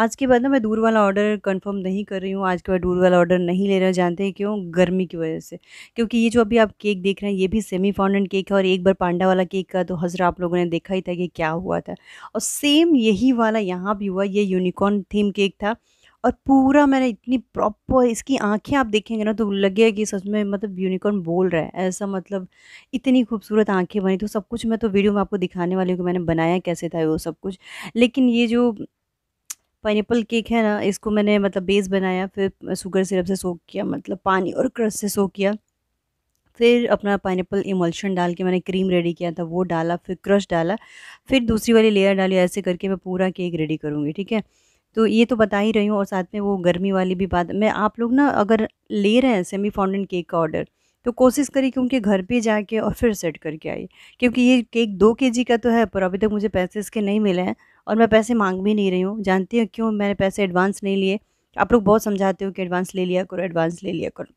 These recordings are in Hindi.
आज के बाद ना मैं दूर वाला ऑर्डर कंफर्म नहीं कर रही हूँ आज के बाद दूर वाला ऑर्डर नहीं ले रहा जानते हैं क्यों गर्मी की वजह से क्योंकि ये जो अभी आप केक देख रहे हैं ये भी सेमी फाउंडेंट केक है और एक बार पांडा वाला केक का तो हजरा आप लोगों ने देखा ही था कि क्या हुआ था और सेम यही वाला यहाँ भी हुआ ये यूनिकॉर्न थीम केक था और पूरा मैंने इतनी प्रॉपर इसकी आंखें आप देखेंगे ना तो लगे कि सच में मतलब यूनिकॉर्न बोल रहा है ऐसा मतलब इतनी खूबसूरत आंखें बनी तो सब कुछ मैं तो वीडियो में आपको दिखाने वाली हूँ कि मैंने बनाया कैसे था वो सब कुछ लेकिन ये जो पाइनएप्पल केक है ना इसको मैंने मतलब बेस बनाया फिर शुगर सिरप से सोक किया मतलब पानी और क्रश से सोक किया फिर अपना पाइनएप्पल इमल्शन डाल के मैंने क्रीम रेडी किया था वो डाला फिर क्रश डाला फिर दूसरी वाली लेयर डाली ऐसे करके मैं पूरा केक रेडी करूँगी ठीक है तो ये तो बता ही रही हूँ और साथ में वो गर्मी वाली भी बात मैं आप लोग ना अगर ले रहे हैं सेमी फाउंडेंट केक का ऑर्डर तो कोशिश करिए कि उनके घर पे जाके और फिर सेट करके आइए क्योंकि ये केक दो के जी का तो है पर अभी तक मुझे पैसे इसके नहीं मिले हैं और मैं पैसे मांग भी नहीं रही हूँ जानती हूँ क्यों मैंने पैसे एडवांस नहीं लिए आप लोग बहुत समझाते हो कि एडवांस ले लिया करो एडवांस ले लिया करो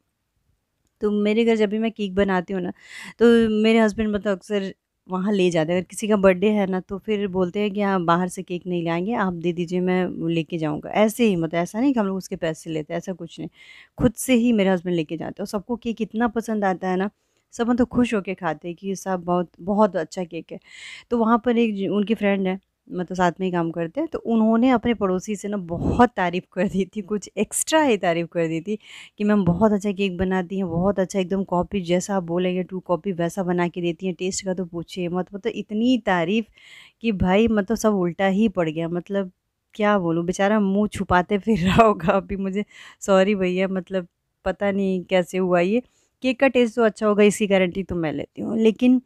तो मेरे घर जब भी मैं केक बनाती हूँ ना तो मेरे हस्बैंड मतलब अक्सर वहाँ ले जाते हैं अगर किसी का बर्थडे है ना तो फिर बोलते हैं कि हाँ बाहर से केक नहीं लाएंगे आप दे दीजिए मैं लेके जाऊँगा ऐसे ही मतलब ऐसा नहीं कि हम लोग उसके पैसे लेते हैं ऐसा कुछ नहीं खुद से ही मेरे हस्बैंड लेके जाते हैं और सबको केक इतना पसंद आता है ना सब मतलब खुश होकर खाते हैं कि साहब बहुत बहुत अच्छा केक है तो वहाँ पर एक उनकी फ्रेंड है मतलब साथ में ही काम करते हैं तो उन्होंने अपने पड़ोसी से ना बहुत तारीफ़ कर दी थी हम्म। कुछ एक्स्ट्रा ही तारीफ़ कर दी थी कि मैम बहुत अच्छा केक बनाती हैं बहुत अच्छा एकदम कॉपी जैसा आप बोलेंगे टू कॉपी वैसा बना के देती हैं टेस्ट का तो पूछिए मत मतलब इतनी तारीफ़ कि भाई मतलब सब उल्टा ही पड़ गया मतलब क्या बोलूँ बेचारा मुँह छुपाते फिर रहा होगा अभी मुझे सॉरी भैया मतलब पता नहीं कैसे हुआ ये केक का टेस्ट तो अच्छा होगा इसकी गारंटी तो मैं लेती हूँ लेकिन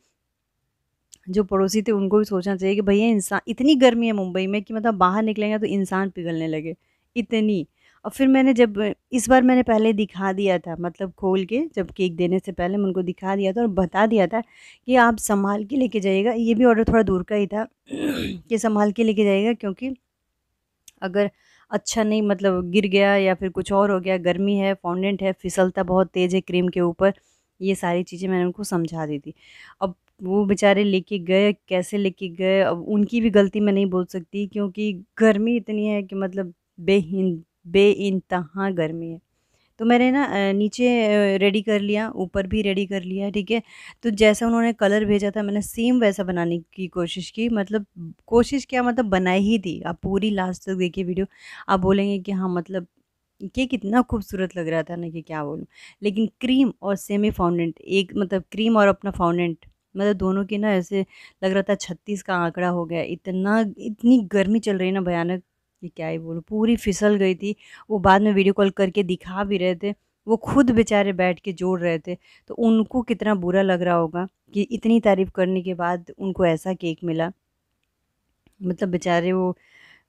जो पड़ोसी थे उनको भी सोचना चाहिए कि भैया इंसान इतनी गर्मी है मुंबई में कि मतलब बाहर निकलेंगे तो इंसान पिघलने लगे इतनी और फिर मैंने जब इस बार मैंने पहले दिखा दिया था मतलब खोल के जब केक देने से पहले मैं उनको दिखा दिया था और बता दिया था कि आप संभाल के लेके जाइएगा ये भी ऑर्डर थोड़ा दूर का ही था कि संभाल के लेके जाइएगा क्योंकि अगर अच्छा नहीं मतलब गिर गया या फिर कुछ और हो गया गर्मी है फाउंडेंट है फिसलता बहुत तेज़ है क्रीम के ऊपर ये सारी चीज़ें मैंने उनको समझा दी थी अब वो बेचारे लेके गए कैसे लेके गए अब उनकी भी गलती मैं नहीं बोल सकती क्योंकि गर्मी इतनी है कि मतलब बेहिंद बे इंतहा गर्मी है तो मैंने ना नीचे रेडी कर लिया ऊपर भी रेडी कर लिया ठीक है तो जैसा उन्होंने कलर भेजा था मैंने सेम वैसा बनाने की कोशिश की मतलब कोशिश क्या मतलब बनाई ही थी आप पूरी लास्ट तक देखिए वीडियो आप बोलेंगे कि हाँ मतलब ये कितना खूबसूरत लग रहा था ना कि क्या बोलूँ लेकिन क्रीम और सेमी फाउंडेंट एक मतलब क्रीम और अपना फाउंडेंट मतलब दोनों के ना ऐसे लग रहा था छत्तीस का आंकड़ा हो गया इतना इतनी गर्मी चल रही ना भयानक कि क्या ही बोलूँ पूरी फिसल गई थी वो बाद में वीडियो कॉल करके दिखा भी रहे थे वो खुद बेचारे बैठ के जोड़ रहे थे तो उनको कितना बुरा लग रहा होगा कि इतनी तारीफ़ करने के बाद उनको ऐसा केक मिला मतलब बेचारे वो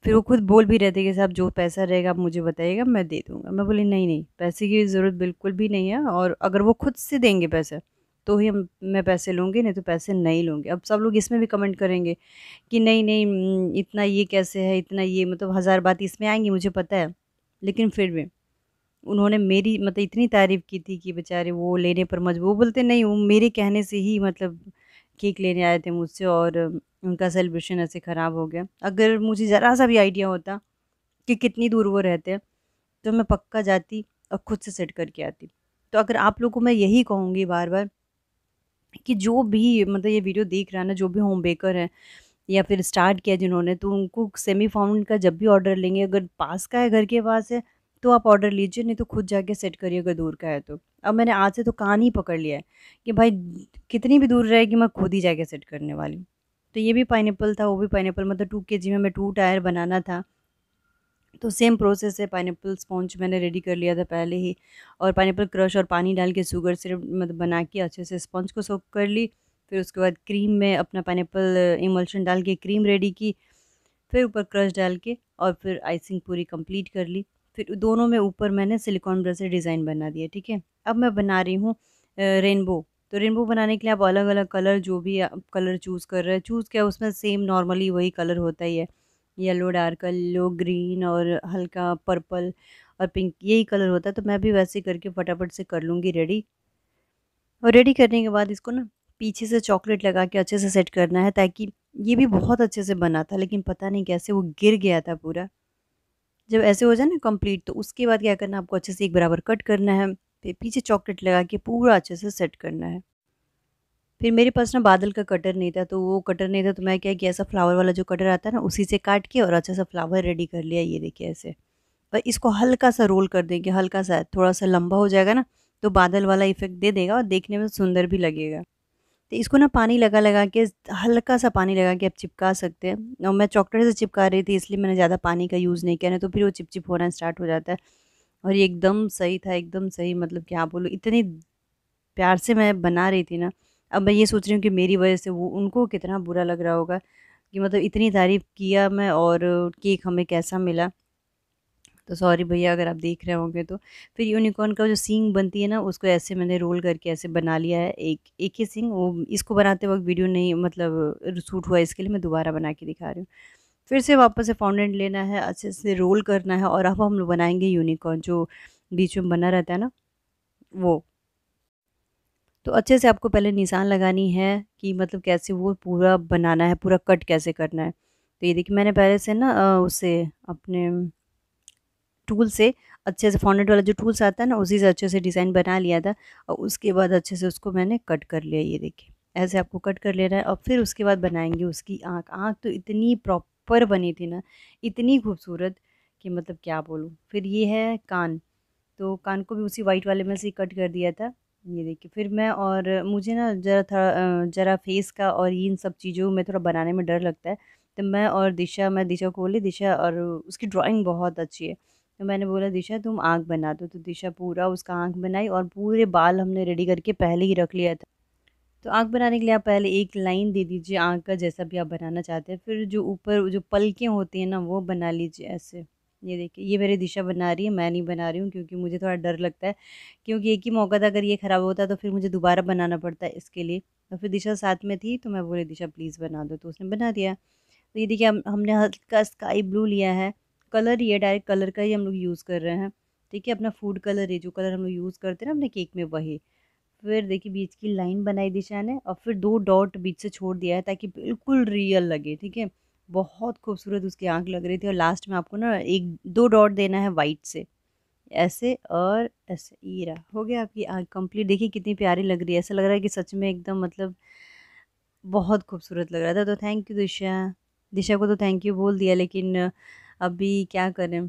फिर वो खुद बोल भी रहे थे कि साहब जो पैसा रहेगा आप मुझे बताइएगा मैं दे दूँगा मैं बोली नहीं नहीं पैसे की ज़रूरत बिल्कुल भी नहीं है और अगर वो खुद से देंगे पैसे तो ही हम मैं पैसे लूँगी नहीं तो पैसे नहीं लूँगी अब सब लोग इसमें भी कमेंट करेंगे कि नहीं नहीं इतना ये कैसे है इतना ये मतलब हज़ार बात इसमें आएंगी मुझे पता है लेकिन फिर भी उन्होंने मेरी मतलब इतनी तारीफ़ की थी कि बेचारे वो लेने पर मजबूर बोलते नहीं वो मेरे कहने से ही मतलब केक लेने आए थे मुझसे और उनका सेलिब्रेशन ऐसे ख़राब हो गया अगर मुझे ज़रा सा भी आइडिया होता कि कितनी दूर वो रहते हैं तो मैं पक्का जाती और ख़ुद से सेट करके आती तो अगर आप लोग को मैं यही कहूँगी बार बार कि जो भी मतलब ये वीडियो देख रहा है ना जो भी होम बेकर है या फिर स्टार्ट किया जिन्होंने तो उनको सेमी फाउंड का जब भी ऑर्डर लेंगे अगर पास का है घर के पास है तो आप ऑर्डर लीजिए नहीं तो खुद जाके सेट करिए अगर दूर का है तो अब मैंने आज से तो कान ही पकड़ लिया है कि भाई कितनी भी दूर रहेगी मैं खुद ही जाके सेट करने वाली तो ये भी पाइनएप्पल था वो भी पाइनएप्पल मतलब टू के जी में मैं टू टायर बनाना था तो सेम प्रोसेस है पाइनएप्पल स्पॉन्ज मैंने रेडी कर लिया था पहले ही और पाइनएप्पल क्रश और पानी डाल के शुगर सिर्फ मतलब बना के अच्छे से स्पॉन्ज को सोक कर ली फिर उसके बाद क्रीम में अपना पाइनएप्पल इमल्शन uh, डाल के क्रीम रेडी की फिर ऊपर क्रश डाल के और फिर आइसिंग पूरी कंप्लीट कर ली फिर दोनों में ऊपर मैंने सिलिकॉन ब्रश से डिज़ाइन बना दिया ठीक है अब मैं बना रही हूँ रेनबो uh, तो रेनबो बनाने के लिए आप अलग अलग कलर जो भी आप कलर चूज़ कर रहे हैं चूज़ किया उसमें सेम नॉर्मली वही कलर होता ही है येलो डार्क येलो ग्रीन और हल्का पर्पल और पिंक यही कलर होता है तो मैं भी वैसे करके फटाफट से कर लूँगी रेडी और रेडी करने के बाद इसको ना पीछे से चॉकलेट लगा के अच्छे से सेट करना है ताकि ये भी बहुत अच्छे से बना था लेकिन पता नहीं कैसे वो गिर गया था पूरा जब ऐसे हो जाए ना कंप्लीट तो उसके बाद क्या करना आपको अच्छे से एक बराबर कट करना है फिर पीछे चॉकलेट लगा के पूरा अच्छे से सेट करना है फिर मेरे पास ना बादल का कटर नहीं था तो वो कटर नहीं था तो मैं क्या किया ऐसा फ्लावर वाला जो कटर आता है ना उसी से काट के और अच्छा सा फ्लावर रेडी कर लिया ये देखिए ऐसे और इसको हल्का सा रोल कर देंगे हल्का सा थोड़ा सा लंबा हो जाएगा ना तो बादल वाला इफेक्ट दे देगा और देखने में सुंदर भी लगेगा तो इसको ना पानी लगा लगा के हल्का सा पानी लगा के आप चिपका सकते हैं और मैं चॉकलेट से चिपका रही थी इसलिए मैंने ज़्यादा पानी का यूज़ नहीं किया ना तो फिर वो चिपचिप होना स्टार्ट हो जाता है और ये एकदम सही था एकदम सही मतलब क्या बोलूँ इतनी प्यार से मैं बना रही थी ना अब मैं ये सोच रही हूँ कि मेरी वजह से वो उनको कितना बुरा लग रहा होगा कि मतलब इतनी तारीफ़ किया मैं और केक हमें कैसा मिला तो सॉरी भैया अगर आप देख रहे होंगे तो फिर यूनिकॉर्न का जो सींग बनती है ना उसको ऐसे मैंने रोल करके ऐसे बना लिया है एक एक ही सींग वो इसको बनाते वक्त वीडियो नहीं मतलब सूट हुआ इसके लिए मैं दोबारा बना के दिखा रही हूँ फिर से वापस से फाउंडेंट लेना है अच्छे से रोल करना है और अब हम लोग बनाएंगे यूनिकॉर्न जो बीच में बना रहता है ना वो तो अच्छे से आपको पहले निशान लगानी है कि मतलब कैसे वो पूरा बनाना है पूरा कट कैसे करना है तो ये देखिए मैंने पहले से ना उसे अपने टूल से अच्छे से फॉन्डेंट वाला जो टूल्स आता है ना उसी से अच्छे से डिज़ाइन बना लिया था और उसके बाद अच्छे से उसको मैंने कट कर लिया ये देखिए ऐसे आपको कट कर लेना है और फिर उसके बाद बनाएंगे उसकी आँख आँख तो इतनी प्रॉपर बनी थी ना इतनी खूबसूरत कि मतलब क्या बोलूँ फिर ये है कान तो कान को भी उसी वाइट वाले में से कट कर दिया था ये देखिए फिर मैं और मुझे ना ज़रा थोड़ा ज़रा फेस का और इन सब चीज़ों में थोड़ा बनाने में डर लगता है तो मैं और दिशा मैं दिशा को बोली दिशा और उसकी ड्राइंग बहुत अच्छी है तो मैंने बोला दिशा तुम आँख बना दो तो दिशा पूरा उसका आँख बनाई और पूरे बाल हमने रेडी करके पहले ही रख लिया था तो आँख बनाने के लिए आप पहले एक लाइन दे दीजिए आँख का जैसा भी आप बनाना चाहते हैं फिर जो ऊपर जो पलकें होती हैं ना वो बना लीजिए ऐसे ये देखिए ये मेरी दिशा बना रही है मैं नहीं बना रही हूँ क्योंकि मुझे थोड़ा डर लगता है क्योंकि एक ही मौका था अगर ये ख़राब होता तो फिर मुझे दोबारा बनाना पड़ता है इसके लिए और फिर दिशा साथ में थी तो मैं बोली दिशा प्लीज़ बना दो तो उसने बना दिया तो ये देखिए हम हमने हल्का स्काई ब्लू लिया है कलर ये डायरेक्ट कलर का ही हम लोग यूज़ कर रहे हैं ठीक है अपना फूड कलर है जो कलर हम लोग यूज़ करते हैं ना अपने केक में वही फिर देखिए बीच की लाइन बनाई दिशा ने और फिर दो डॉट बीच से छोड़ दिया है ताकि बिल्कुल रियल लगे ठीक है बहुत खूबसूरत उसकी आँख लग रही थी और लास्ट में आपको ना एक दो डॉट देना है वाइट से ऐसे और ऐसे ईरा हो गया आपकी आँख कंप्लीट देखिए कितनी प्यारी लग रही है ऐसा लग रहा है कि सच में एकदम मतलब बहुत खूबसूरत लग रहा था तो थैंक यू दिशा दिशा को तो थैंक यू बोल दिया लेकिन अभी क्या करें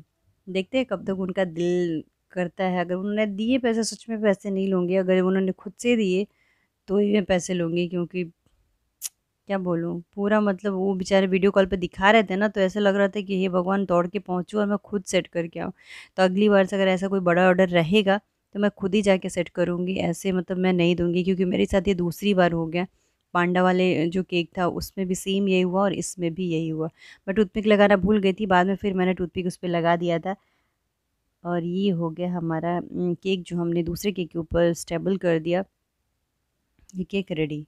देखते हैं कब तक उनका दिल करता है अगर उन्होंने दिए पैसे सच में पैसे नहीं लूँगी अगर उन्होंने खुद से दिए तो ही मैं पैसे लूँगी क्योंकि क्या बोलूँ पूरा मतलब वो बेचारे वीडियो कॉल पे दिखा रहे थे ना तो ऐसा लग रहा था कि हे भगवान दौड़ के पहुँचूँ और मैं खुद सेट करके आऊँ तो अगली बार से अगर ऐसा कोई बड़ा ऑर्डर रहेगा तो मैं खुद ही जाके सेट करूँगी ऐसे मतलब मैं नहीं दूँगी क्योंकि मेरे साथ ये दूसरी बार हो गया पांडा वाले जो केक था उसमें भी सेम यही हुआ और इसमें भी यही हुआ मैं टूथपिक लगाना भूल गई थी बाद में फिर मैंने टूथपिक उस पर लगा दिया था और ये हो गया हमारा केक जो हमने दूसरे केक के ऊपर स्टेबल कर दिया ये केक रेडी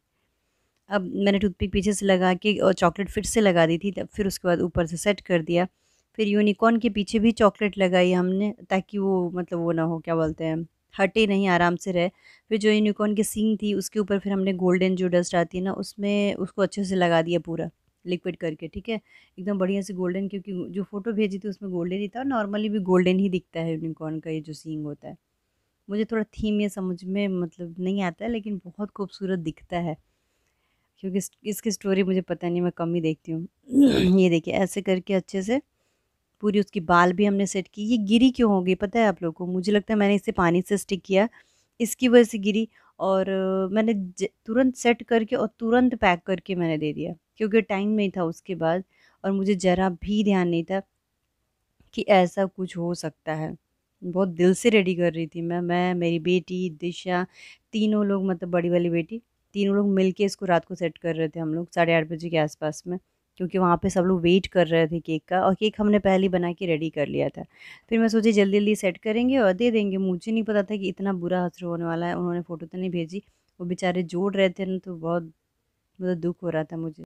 अब मैंने टूथपिक पीछे से लगा के और चॉकलेट फिर से लगा दी थी तब फिर उसके बाद ऊपर से सेट कर दिया फिर यूनिकॉर्न के पीछे भी चॉकलेट लगाई हमने ताकि वो मतलब वो ना हो क्या बोलते हैं हटे नहीं आराम से रहे फिर जो यूनिकॉर्न की सींग थी उसके ऊपर फिर हमने गोल्डन जो डस्ट आती है ना उसमें उसको अच्छे से लगा दिया पूरा लिक्विड करके ठीक है एकदम बढ़िया से गोल्डन क्योंकि जो फ़ोटो भेजी थी उसमें गोल्डन ही था और नॉर्मली भी गोल्डन ही दिखता है यूनिकॉर्न का ये जो सींग होता है मुझे थोड़ा थीम ये समझ में मतलब नहीं आता है लेकिन बहुत खूबसूरत दिखता है क्योंकि इसकी स्टोरी मुझे पता नहीं मैं कम ही देखती हूँ ये देखिए ऐसे करके अच्छे से पूरी उसकी बाल भी हमने सेट की ये गिरी क्यों हो गई पता है आप लोगों को मुझे लगता है मैंने इसे पानी से स्टिक किया इसकी वजह से गिरी और मैंने तुरंत सेट करके और तुरंत पैक करके मैंने दे दिया क्योंकि टाइम नहीं था उसके बाद और मुझे ज़रा भी ध्यान नहीं था कि ऐसा कुछ हो सकता है बहुत दिल से रेडी कर रही थी मैं मैं मेरी बेटी दिशा तीनों लोग मतलब बड़ी वाली बेटी तीनों लोग मिल के इसको रात को सेट कर रहे थे हम लोग साढ़े आठ बजे के आसपास में क्योंकि वहाँ पे सब लोग वेट कर रहे थे केक का और केक हमने पहले बना के रेडी कर लिया था फिर मैं सोची जल्दी जल्दी सेट करेंगे और दे देंगे मुझे नहीं पता था कि इतना बुरा असर होने वाला है उन्होंने फ़ोटो तो नहीं भेजी वो बेचारे जोड़ रहे थे ना तो बहुत मतलब दुख हो रहा था मुझे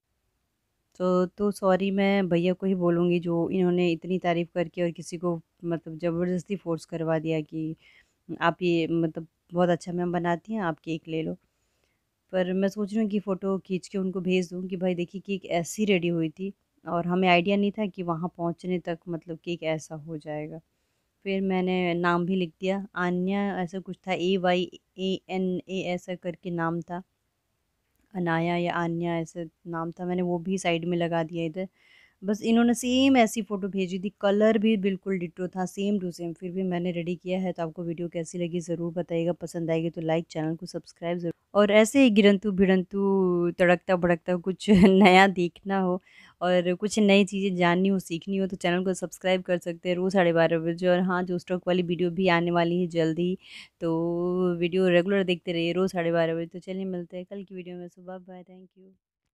तो तो सॉरी मैं भैया को ही बोलूँगी जो इन्होंने इतनी तारीफ़ करके और किसी को मतलब ज़बरदस्ती फ़ोर्स करवा दिया कि आप ये मतलब बहुत अच्छा मैम बनाती हैं आप केक ले लो पर मैं सोच रही हूँ कि फ़ोटो खींच के उनको भेज दूँ कि भाई देखिए केक ऐसी रेडी हुई थी और हमें आइडिया नहीं था कि वहाँ पहुँचने तक मतलब केक ऐसा हो जाएगा फिर मैंने नाम भी लिख दिया आन्या ऐसा कुछ था ए वाई ए एन ए ऐसा करके नाम था अनाया या आन्या ऐसा नाम था मैंने वो भी साइड में लगा दिया इधर बस इन्होंने सेम ऐसी फ़ोटो भेजी थी कलर भी बिल्कुल डिटो था सेम टू सेम फिर भी मैंने रेडी किया है तो आपको वीडियो कैसी लगी ज़रूर बताइएगा पसंद आएगी तो लाइक चैनल को सब्सक्राइब ज़रूर और ऐसे ही गिरंतु भिड़ंतु तड़कता भड़कता कुछ नया देखना हो और कुछ नई चीज़ें जाननी हो सीखनी हो तो चैनल को सब्सक्राइब कर सकते हैं रोज़ साढ़े बारह बजे और हाँ जो स्टॉक वाली वीडियो भी आने वाली है जल्दी तो वीडियो रेगुलर देखते रहिए रोज़ साढ़े बारह बजे तो चलिए मिलते हैं कल की वीडियो में सुबह बाय थैंक यू